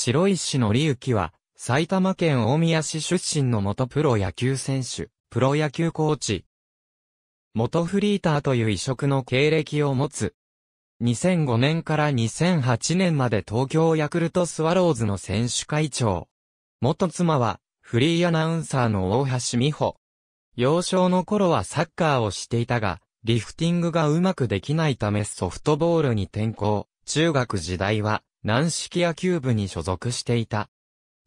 白石ゆ之は、埼玉県大宮市出身の元プロ野球選手、プロ野球コーチ。元フリーターという異色の経歴を持つ。2005年から2008年まで東京ヤクルトスワローズの選手会長。元妻は、フリーアナウンサーの大橋美穂。幼少の頃はサッカーをしていたが、リフティングがうまくできないためソフトボールに転向。中学時代は、軟式野球部に所属していた。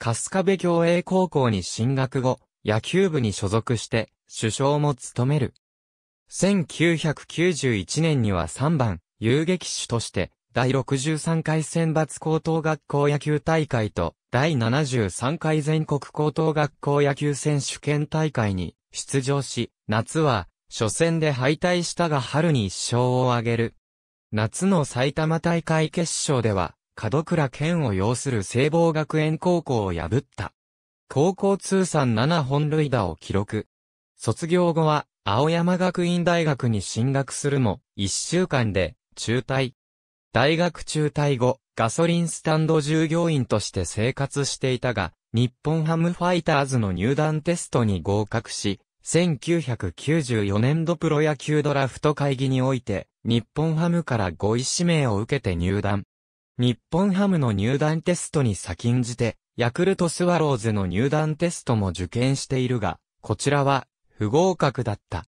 春日部共栄高校に進学後、野球部に所属して、首相も務める。1991年には3番、遊撃手として、第63回選抜高等学校野球大会と第73回全国高等学校野球選手権大会に出場し、夏は初戦で敗退したが春に一勝を挙げる。夏の埼玉大会決勝では門倉健を要する聖望学園高校を破った。高校通算7本塁打を記録。卒業後は、青山学院大学に進学するも、1週間で、中退。大学中退後、ガソリンスタンド従業員として生活していたが、日本ハムファイターズの入団テストに合格し、1994年度プロ野球ドラフト会議において、日本ハムから5位指名を受けて入団。日本ハムの入団テストに先んじて、ヤクルトスワローズの入団テストも受験しているが、こちらは不合格だった。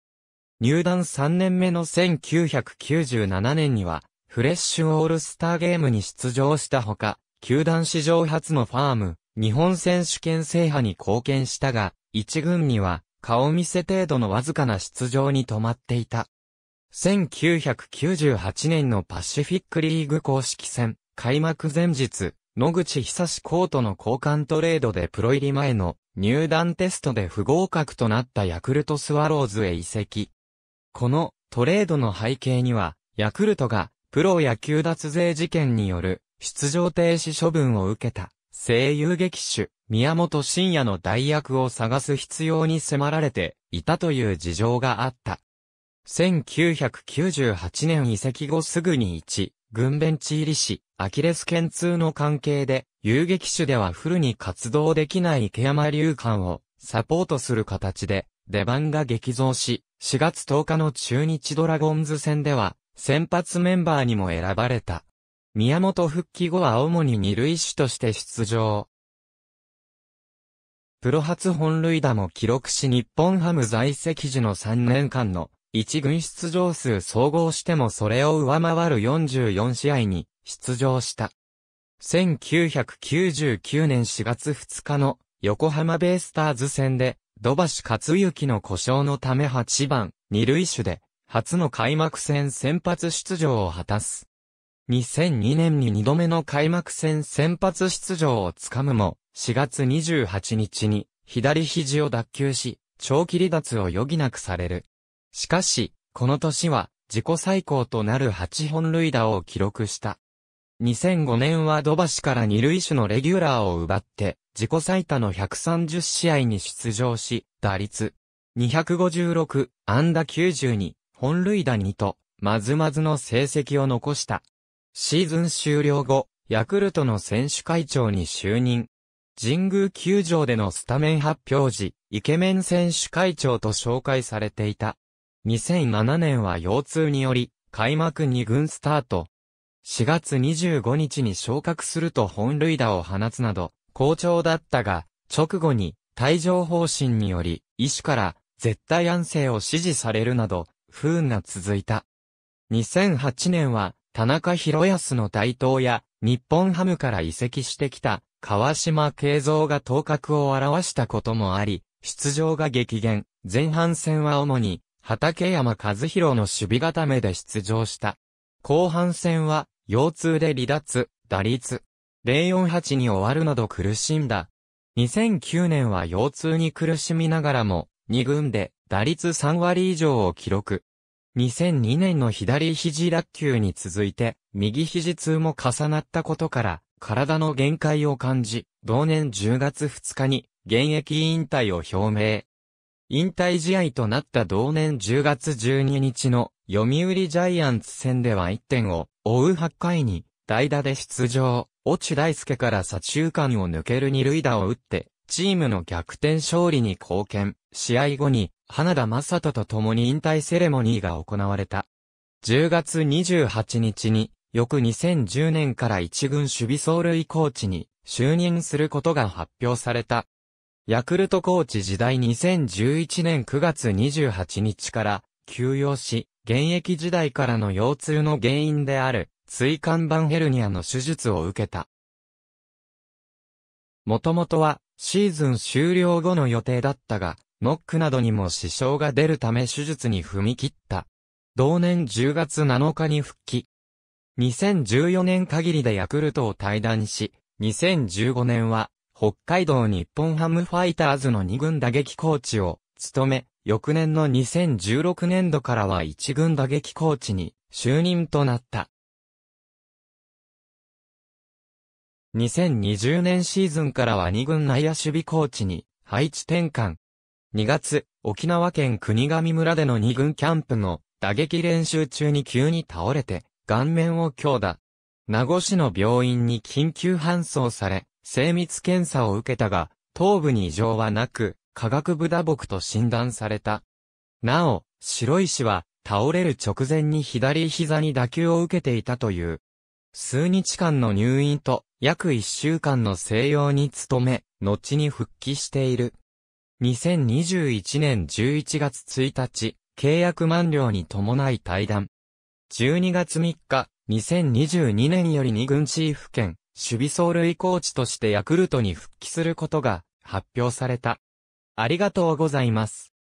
入団3年目の1997年には、フレッシュオールスターゲームに出場したほか、球団史上初のファーム、日本選手権制覇に貢献したが、一軍には、顔見せ程度のわずかな出場に止まっていた。1998年のパシフィックリーグ公式戦、開幕前日、野口久志コートの交換トレードでプロ入り前の入団テストで不合格となったヤクルトスワローズへ移籍。このトレードの背景には、ヤクルトがプロ野球脱税事件による出場停止処分を受けた声優劇手宮本慎也の代役を探す必要に迫られていたという事情があった。1998年移籍後すぐに1、軍弁地入りし、アキレス腱痛の関係で、遊撃手ではフルに活動できない池山流館をサポートする形で、出番が激増し、4月10日の中日ドラゴンズ戦では、先発メンバーにも選ばれた。宮本復帰後は主に二塁手として出場。プロ初本塁打も記録し日本ハム在籍時の3年間の1軍出場数総合してもそれを上回る44試合に出場した。1999年4月2日の横浜ベイスターズ戦で土橋克幸の故障のため8番、二塁手で初の開幕戦先発出場を果たす。2002年に2度目の開幕戦先発出場をつかむも、4月28日に左肘を脱臼し、長期離脱を余儀なくされる。しかし、この年は自己最高となる8本塁打を記録した。2005年は土橋から二塁手のレギュラーを奪って、自己最多の130試合に出場し、打率256、安打92、本塁打2と、まずまずの成績を残した。シーズン終了後、ヤクルトの選手会長に就任。神宮球場でのスタメン発表時、イケメン選手会長と紹介されていた。2007年は腰痛により、開幕2軍スタート。4月25日に昇格すると本塁打を放つなど、好調だったが、直後に、退場方針により、医師から、絶対安静を指示されるなど、不運が続いた。2008年は、田中博康の台頭や、日本ハムから移籍してきた、川島慶三が頭角を現したこともあり、出場が激減。前半戦は主に畠山和弘の守備固めで出場した。後半戦は、腰痛で離脱、打率、048に終わるなど苦しんだ。2009年は腰痛に苦しみながらも、2軍で打率3割以上を記録。2002年の左肘落球に続いて、右肘痛も重なったことから、体の限界を感じ、同年10月2日に現役引退を表明。引退試合となった同年10月12日の読売ジャイアンツ戦では1点を追う8回に代打で出場、落ち大輔から左中間を抜ける二塁打を打って、チームの逆転勝利に貢献、試合後に花田正人と共に引退セレモニーが行われた。10月28日に、翌2010年から一軍守備走塁コーチに就任することが発表された。ヤクルトコーチ時代2011年9月28日から休養し、現役時代からの腰痛の原因である、椎間板ヘルニアの手術を受けた。もともとは、シーズン終了後の予定だったが、ノックなどにも支障が出るため手術に踏み切った。同年10月7日に復帰。2014年限りでヤクルトを退団し、2015年は北海道日本ハムファイターズの2軍打撃コーチを務め、翌年の2016年度からは1軍打撃コーチに就任となった。2020年シーズンからは2軍内野守備コーチに配置転換。2月、沖縄県国頭村での2軍キャンプの打撃練習中に急に倒れて顔面を強打。名護市の病院に緊急搬送され、精密検査を受けたが、頭部に異常はなく、化学ブダ撲と診断された。なお、白石は、倒れる直前に左膝に打球を受けていたという。数日間の入院と、約一週間の静養に努め、後に復帰している。2021年11月1日、契約満了に伴い退団。12月3日、2022年より2軍チーフ兼、守備走塁コーチとしてヤクルトに復帰することが発表された。ありがとうございます。